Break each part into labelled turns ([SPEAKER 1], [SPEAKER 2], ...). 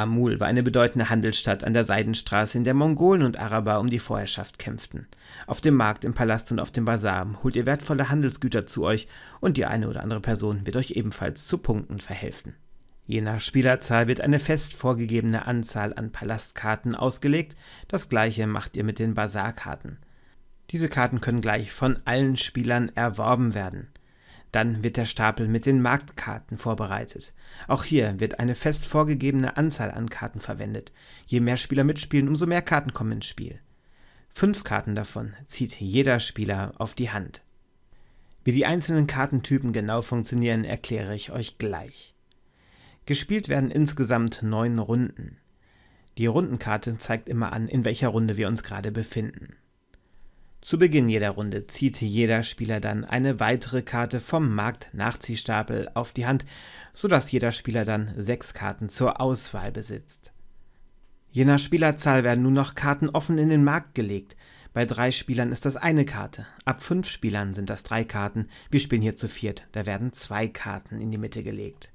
[SPEAKER 1] Amul war eine bedeutende Handelsstadt an der Seidenstraße, in der Mongolen und Araber um die Vorherrschaft kämpften. Auf dem Markt, im Palast und auf dem Bazar holt ihr wertvolle Handelsgüter zu euch und die eine oder andere Person wird euch ebenfalls zu Punkten verhelfen. Je nach Spielerzahl wird eine fest vorgegebene Anzahl an Palastkarten ausgelegt, das gleiche macht ihr mit den Bazarkarten. Diese Karten können gleich von allen Spielern erworben werden. Dann wird der Stapel mit den Marktkarten vorbereitet. Auch hier wird eine fest vorgegebene Anzahl an Karten verwendet. Je mehr Spieler mitspielen, umso mehr Karten kommen ins Spiel. Fünf Karten davon zieht jeder Spieler auf die Hand. Wie die einzelnen Kartentypen genau funktionieren, erkläre ich euch gleich. Gespielt werden insgesamt neun Runden. Die Rundenkarte zeigt immer an, in welcher Runde wir uns gerade befinden. Zu Beginn jeder Runde zieht jeder Spieler dann eine weitere Karte vom Markt-Nachziehstapel auf die Hand, sodass jeder Spieler dann sechs Karten zur Auswahl besitzt. Je nach Spielerzahl werden nun noch Karten offen in den Markt gelegt. Bei drei Spielern ist das eine Karte, ab fünf Spielern sind das drei Karten, wir spielen hier zu viert, da werden zwei Karten in die Mitte gelegt.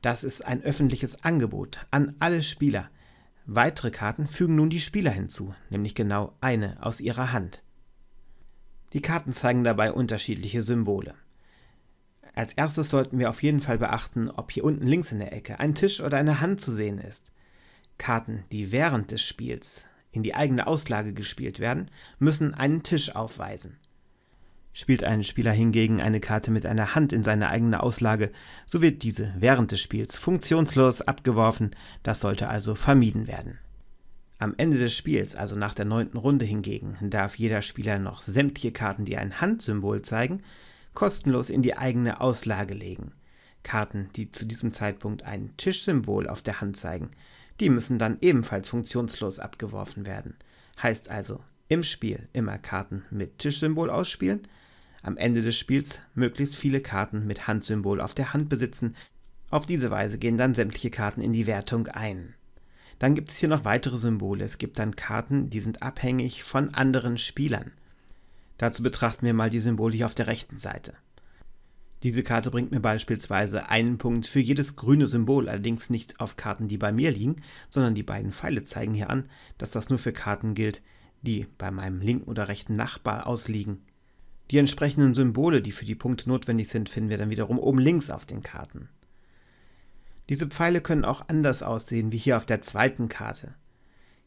[SPEAKER 1] Das ist ein öffentliches Angebot an alle Spieler. Weitere Karten fügen nun die Spieler hinzu, nämlich genau eine aus ihrer Hand. Die Karten zeigen dabei unterschiedliche Symbole. Als erstes sollten wir auf jeden Fall beachten, ob hier unten links in der Ecke ein Tisch oder eine Hand zu sehen ist. Karten, die während des Spiels in die eigene Auslage gespielt werden, müssen einen Tisch aufweisen. Spielt ein Spieler hingegen eine Karte mit einer Hand in seine eigene Auslage, so wird diese während des Spiels funktionslos abgeworfen, das sollte also vermieden werden. Am Ende des Spiels, also nach der neunten Runde hingegen, darf jeder Spieler noch sämtliche Karten, die ein Handsymbol zeigen, kostenlos in die eigene Auslage legen. Karten, die zu diesem Zeitpunkt ein Tischsymbol auf der Hand zeigen, die müssen dann ebenfalls funktionslos abgeworfen werden. Heißt also, im Spiel immer Karten mit Tischsymbol ausspielen am Ende des Spiels möglichst viele Karten mit Handsymbol auf der Hand besitzen. Auf diese Weise gehen dann sämtliche Karten in die Wertung ein. Dann gibt es hier noch weitere Symbole. Es gibt dann Karten, die sind abhängig von anderen Spielern. Dazu betrachten wir mal die Symbole hier auf der rechten Seite. Diese Karte bringt mir beispielsweise einen Punkt für jedes grüne Symbol, allerdings nicht auf Karten, die bei mir liegen, sondern die beiden Pfeile zeigen hier an, dass das nur für Karten gilt, die bei meinem linken oder rechten Nachbar ausliegen. Die entsprechenden Symbole, die für die Punkte notwendig sind, finden wir dann wiederum oben links auf den Karten. Diese Pfeile können auch anders aussehen, wie hier auf der zweiten Karte.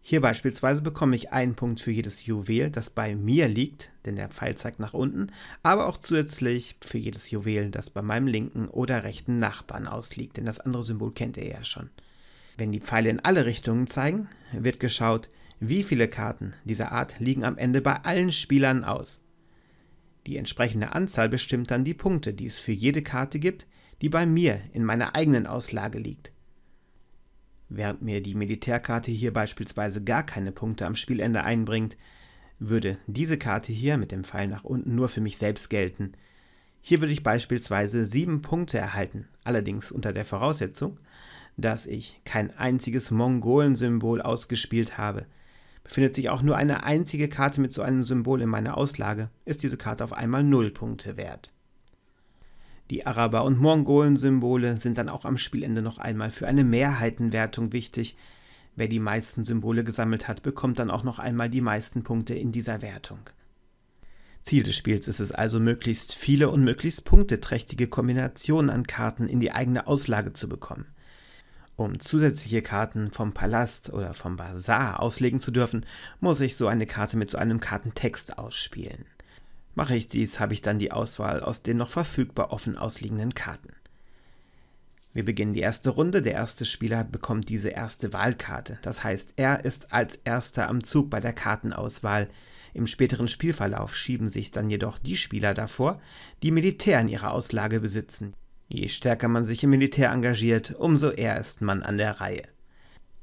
[SPEAKER 1] Hier beispielsweise bekomme ich einen Punkt für jedes Juwel, das bei mir liegt, denn der Pfeil zeigt nach unten, aber auch zusätzlich für jedes Juwel, das bei meinem linken oder rechten Nachbarn ausliegt, denn das andere Symbol kennt ihr ja schon. Wenn die Pfeile in alle Richtungen zeigen, wird geschaut, wie viele Karten dieser Art liegen am Ende bei allen Spielern aus. Die entsprechende Anzahl bestimmt dann die Punkte, die es für jede Karte gibt, die bei mir in meiner eigenen Auslage liegt. Während mir die Militärkarte hier beispielsweise gar keine Punkte am Spielende einbringt, würde diese Karte hier mit dem Pfeil nach unten nur für mich selbst gelten. Hier würde ich beispielsweise sieben Punkte erhalten, allerdings unter der Voraussetzung, dass ich kein einziges Mongolensymbol ausgespielt habe – Befindet sich auch nur eine einzige Karte mit so einem Symbol in meiner Auslage, ist diese Karte auf einmal 0 Punkte wert. Die Araber- und Mongolen-Symbole sind dann auch am Spielende noch einmal für eine Mehrheitenwertung wichtig. Wer die meisten Symbole gesammelt hat, bekommt dann auch noch einmal die meisten Punkte in dieser Wertung. Ziel des Spiels ist es also, möglichst viele und möglichst punkteträchtige Kombinationen an Karten in die eigene Auslage zu bekommen. Um zusätzliche Karten vom Palast oder vom Bazar auslegen zu dürfen, muss ich so eine Karte mit so einem Kartentext ausspielen. Mache ich dies, habe ich dann die Auswahl aus den noch verfügbar offen ausliegenden Karten. Wir beginnen die erste Runde. Der erste Spieler bekommt diese erste Wahlkarte. Das heißt, er ist als erster am Zug bei der Kartenauswahl. Im späteren Spielverlauf schieben sich dann jedoch die Spieler davor, die Militär in ihrer Auslage besitzen. Je stärker man sich im Militär engagiert, umso eher ist man an der Reihe.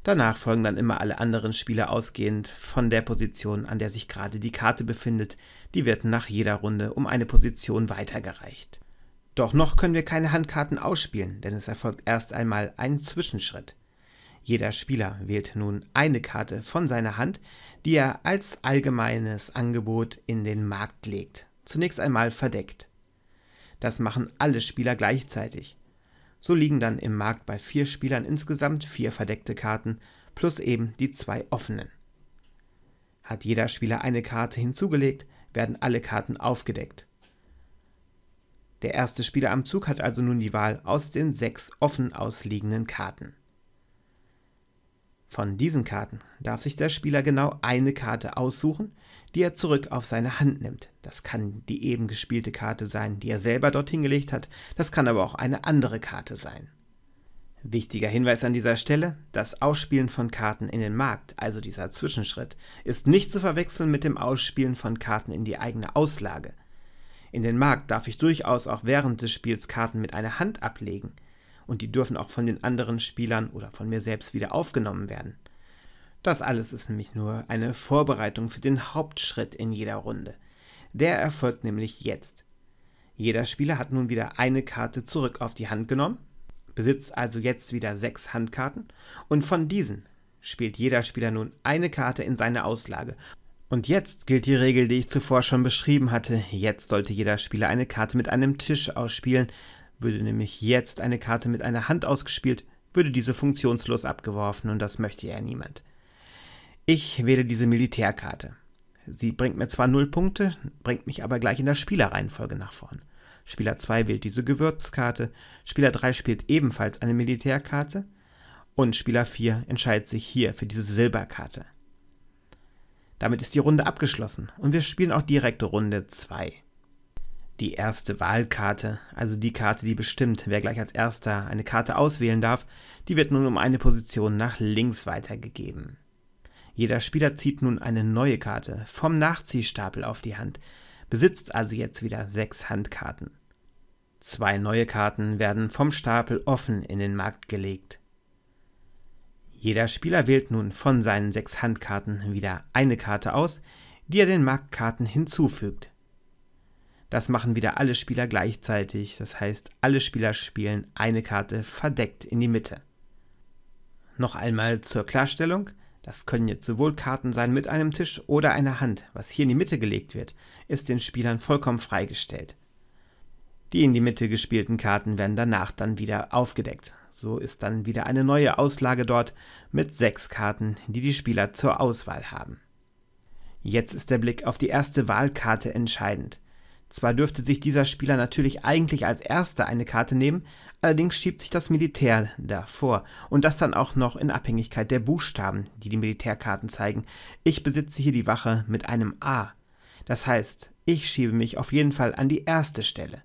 [SPEAKER 1] Danach folgen dann immer alle anderen Spieler ausgehend von der Position, an der sich gerade die Karte befindet, die wird nach jeder Runde um eine Position weitergereicht. Doch noch können wir keine Handkarten ausspielen, denn es erfolgt erst einmal ein Zwischenschritt. Jeder Spieler wählt nun eine Karte von seiner Hand, die er als allgemeines Angebot in den Markt legt, zunächst einmal verdeckt. Das machen alle Spieler gleichzeitig. So liegen dann im Markt bei vier Spielern insgesamt vier verdeckte Karten plus eben die zwei offenen. Hat jeder Spieler eine Karte hinzugelegt, werden alle Karten aufgedeckt. Der erste Spieler am Zug hat also nun die Wahl aus den sechs offen ausliegenden Karten. Von diesen Karten darf sich der Spieler genau eine Karte aussuchen, die er zurück auf seine Hand nimmt. Das kann die eben gespielte Karte sein, die er selber dorthin gelegt hat, das kann aber auch eine andere Karte sein. Wichtiger Hinweis an dieser Stelle, das Ausspielen von Karten in den Markt, also dieser Zwischenschritt, ist nicht zu verwechseln mit dem Ausspielen von Karten in die eigene Auslage. In den Markt darf ich durchaus auch während des Spiels Karten mit einer Hand ablegen, und die dürfen auch von den anderen Spielern oder von mir selbst wieder aufgenommen werden. Das alles ist nämlich nur eine Vorbereitung für den Hauptschritt in jeder Runde. Der erfolgt nämlich jetzt. Jeder Spieler hat nun wieder eine Karte zurück auf die Hand genommen, besitzt also jetzt wieder sechs Handkarten und von diesen spielt jeder Spieler nun eine Karte in seine Auslage. Und jetzt gilt die Regel, die ich zuvor schon beschrieben hatte. Jetzt sollte jeder Spieler eine Karte mit einem Tisch ausspielen. Würde nämlich jetzt eine Karte mit einer Hand ausgespielt, würde diese funktionslos abgeworfen und das möchte ja niemand. Ich wähle diese Militärkarte. Sie bringt mir zwar 0 Punkte, bringt mich aber gleich in der Spielerreihenfolge nach vorn. Spieler 2 wählt diese Gewürzkarte, Spieler 3 spielt ebenfalls eine Militärkarte und Spieler 4 entscheidet sich hier für diese Silberkarte. Damit ist die Runde abgeschlossen und wir spielen auch direkt Runde 2. Die erste Wahlkarte, also die Karte, die bestimmt, wer gleich als erster eine Karte auswählen darf, die wird nun um eine Position nach links weitergegeben. Jeder Spieler zieht nun eine neue Karte vom Nachziehstapel auf die Hand, besitzt also jetzt wieder sechs Handkarten. Zwei neue Karten werden vom Stapel offen in den Markt gelegt. Jeder Spieler wählt nun von seinen sechs Handkarten wieder eine Karte aus, die er den Marktkarten hinzufügt. Das machen wieder alle Spieler gleichzeitig, das heißt, alle Spieler spielen eine Karte verdeckt in die Mitte. Noch einmal zur Klarstellung. Das können jetzt sowohl Karten sein mit einem Tisch oder einer Hand, was hier in die Mitte gelegt wird, ist den Spielern vollkommen freigestellt. Die in die Mitte gespielten Karten werden danach dann wieder aufgedeckt. So ist dann wieder eine neue Auslage dort mit sechs Karten, die die Spieler zur Auswahl haben. Jetzt ist der Blick auf die erste Wahlkarte entscheidend. Zwar dürfte sich dieser Spieler natürlich eigentlich als Erster eine Karte nehmen, allerdings schiebt sich das Militär davor und das dann auch noch in Abhängigkeit der Buchstaben, die die Militärkarten zeigen. Ich besitze hier die Wache mit einem A. Das heißt, ich schiebe mich auf jeden Fall an die erste Stelle.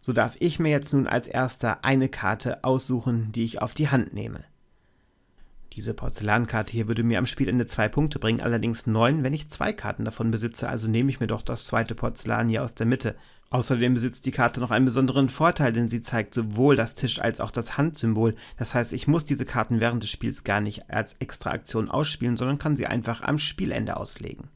[SPEAKER 1] So darf ich mir jetzt nun als Erster eine Karte aussuchen, die ich auf die Hand nehme. Diese Porzellankarte hier würde mir am Spielende zwei Punkte bringen, allerdings neun, wenn ich zwei Karten davon besitze, also nehme ich mir doch das zweite Porzellan hier aus der Mitte. Außerdem besitzt die Karte noch einen besonderen Vorteil, denn sie zeigt sowohl das Tisch- als auch das Handsymbol. Das heißt, ich muss diese Karten während des Spiels gar nicht als extra Aktion ausspielen, sondern kann sie einfach am Spielende auslegen.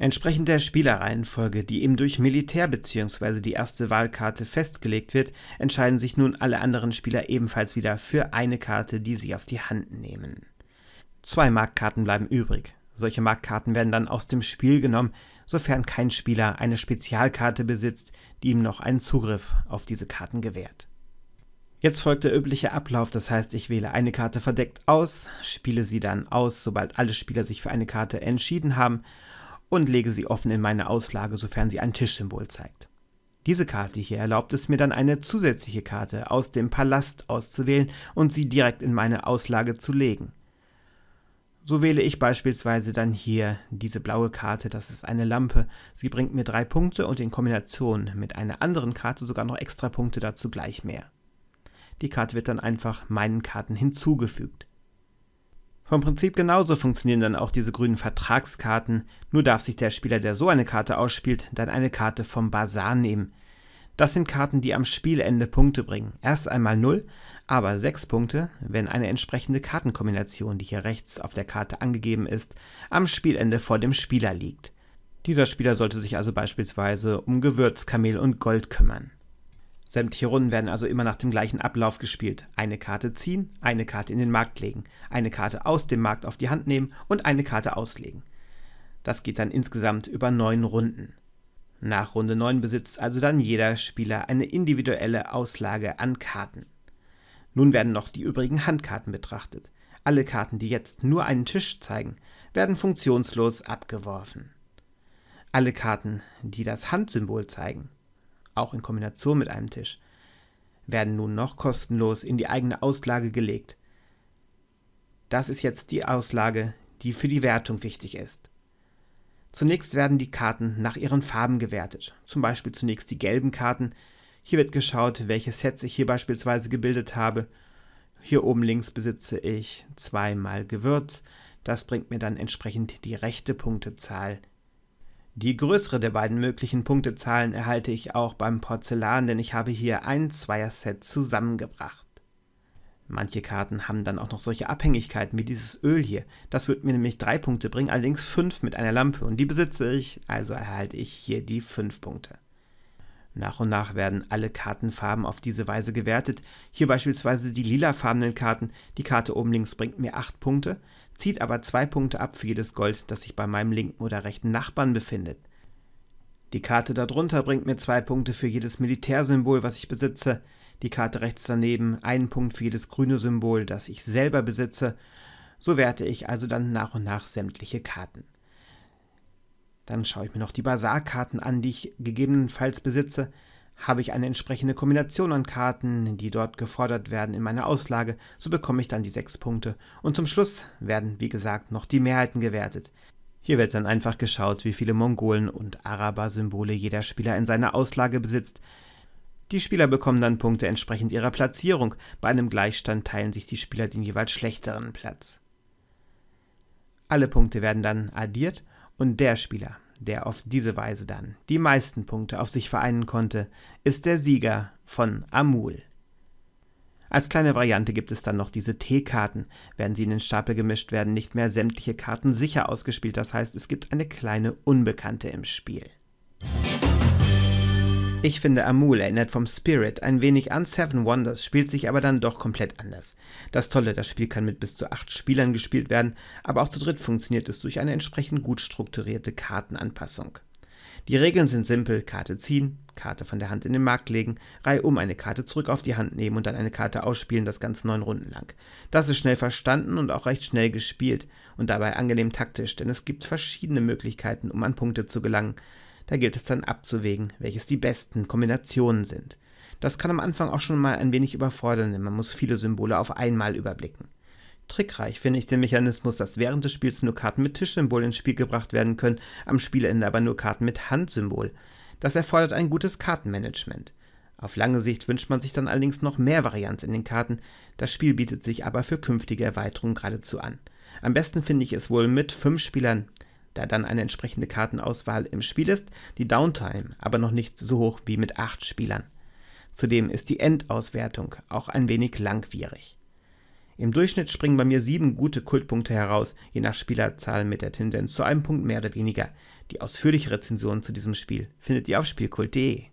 [SPEAKER 1] Entsprechend der Spielerreihenfolge, die ihm durch Militär bzw. die erste Wahlkarte festgelegt wird, entscheiden sich nun alle anderen Spieler ebenfalls wieder für eine Karte, die sie auf die Hand nehmen. Zwei Marktkarten bleiben übrig. Solche Marktkarten werden dann aus dem Spiel genommen, sofern kein Spieler eine Spezialkarte besitzt, die ihm noch einen Zugriff auf diese Karten gewährt. Jetzt folgt der übliche Ablauf, das heißt, ich wähle eine Karte verdeckt aus, spiele sie dann aus, sobald alle Spieler sich für eine Karte entschieden haben und lege sie offen in meine Auslage, sofern sie ein Tischsymbol zeigt. Diese Karte hier erlaubt es mir dann eine zusätzliche Karte aus dem Palast auszuwählen und sie direkt in meine Auslage zu legen. So wähle ich beispielsweise dann hier diese blaue Karte, das ist eine Lampe. Sie bringt mir drei Punkte und in Kombination mit einer anderen Karte sogar noch extra Punkte dazu gleich mehr. Die Karte wird dann einfach meinen Karten hinzugefügt. Vom Prinzip genauso funktionieren dann auch diese grünen Vertragskarten, nur darf sich der Spieler, der so eine Karte ausspielt, dann eine Karte vom Basar nehmen. Das sind Karten, die am Spielende Punkte bringen. Erst einmal 0, aber 6 Punkte, wenn eine entsprechende Kartenkombination, die hier rechts auf der Karte angegeben ist, am Spielende vor dem Spieler liegt. Dieser Spieler sollte sich also beispielsweise um Gewürzkamel und Gold kümmern. Sämtliche Runden werden also immer nach dem gleichen Ablauf gespielt. Eine Karte ziehen, eine Karte in den Markt legen, eine Karte aus dem Markt auf die Hand nehmen und eine Karte auslegen. Das geht dann insgesamt über neun Runden. Nach Runde 9 besitzt also dann jeder Spieler eine individuelle Auslage an Karten. Nun werden noch die übrigen Handkarten betrachtet. Alle Karten, die jetzt nur einen Tisch zeigen, werden funktionslos abgeworfen. Alle Karten, die das Handsymbol zeigen, auch in Kombination mit einem Tisch, werden nun noch kostenlos in die eigene Auslage gelegt. Das ist jetzt die Auslage, die für die Wertung wichtig ist. Zunächst werden die Karten nach ihren Farben gewertet, zum Beispiel zunächst die gelben Karten. Hier wird geschaut, welche Sets ich hier beispielsweise gebildet habe. Hier oben links besitze ich zweimal Gewürz. Das bringt mir dann entsprechend die rechte Punktezahl die größere der beiden möglichen Punktezahlen erhalte ich auch beim Porzellan, denn ich habe hier ein Zweierset zusammengebracht. Manche Karten haben dann auch noch solche Abhängigkeiten wie dieses Öl hier. Das wird mir nämlich drei Punkte bringen, allerdings fünf mit einer Lampe und die besitze ich, also erhalte ich hier die fünf Punkte. Nach und nach werden alle Kartenfarben auf diese Weise gewertet. Hier beispielsweise die lilafarbenen Karten. Die Karte oben links bringt mir 8 Punkte, zieht aber 2 Punkte ab für jedes Gold, das sich bei meinem linken oder rechten Nachbarn befindet. Die Karte darunter bringt mir 2 Punkte für jedes Militärsymbol, was ich besitze. Die Karte rechts daneben einen Punkt für jedes grüne Symbol, das ich selber besitze. So werte ich also dann nach und nach sämtliche Karten. Dann schaue ich mir noch die Basarkarten an, die ich gegebenenfalls besitze. Habe ich eine entsprechende Kombination an Karten, die dort gefordert werden in meiner Auslage, so bekomme ich dann die sechs Punkte. Und zum Schluss werden, wie gesagt, noch die Mehrheiten gewertet. Hier wird dann einfach geschaut, wie viele Mongolen und Araber-Symbole jeder Spieler in seiner Auslage besitzt. Die Spieler bekommen dann Punkte entsprechend ihrer Platzierung. Bei einem Gleichstand teilen sich die Spieler den jeweils schlechteren Platz. Alle Punkte werden dann addiert und der Spieler, der auf diese Weise dann die meisten Punkte auf sich vereinen konnte, ist der Sieger von Amul. Als kleine Variante gibt es dann noch diese T-Karten. Werden sie in den Stapel gemischt, werden nicht mehr sämtliche Karten sicher ausgespielt. Das heißt, es gibt eine kleine Unbekannte im Spiel. Ich finde, Amul erinnert vom Spirit ein wenig an Seven Wonders, spielt sich aber dann doch komplett anders. Das Tolle, das Spiel kann mit bis zu acht Spielern gespielt werden, aber auch zu dritt funktioniert es durch eine entsprechend gut strukturierte Kartenanpassung. Die Regeln sind simpel: Karte ziehen, Karte von der Hand in den Markt legen, Reihe um eine Karte zurück auf die Hand nehmen und dann eine Karte ausspielen, das Ganze neun Runden lang. Das ist schnell verstanden und auch recht schnell gespielt und dabei angenehm taktisch, denn es gibt verschiedene Möglichkeiten, um an Punkte zu gelangen. Da gilt es dann abzuwägen, welches die besten Kombinationen sind. Das kann am Anfang auch schon mal ein wenig überfordern, denn man muss viele Symbole auf einmal überblicken. Trickreich finde ich den Mechanismus, dass während des Spiels nur Karten mit Tischsymbol ins Spiel gebracht werden können, am Spielende aber nur Karten mit Handsymbol. Das erfordert ein gutes Kartenmanagement. Auf lange Sicht wünscht man sich dann allerdings noch mehr Varianz in den Karten, das Spiel bietet sich aber für künftige Erweiterungen geradezu an. Am besten finde ich es wohl mit fünf Spielern, da dann eine entsprechende Kartenauswahl im Spiel ist, die Downtime aber noch nicht so hoch wie mit 8 Spielern. Zudem ist die Endauswertung auch ein wenig langwierig. Im Durchschnitt springen bei mir sieben gute Kultpunkte heraus, je nach Spielerzahl mit der Tendenz zu einem Punkt mehr oder weniger. Die ausführliche Rezension zu diesem Spiel findet ihr auf spielkult.de.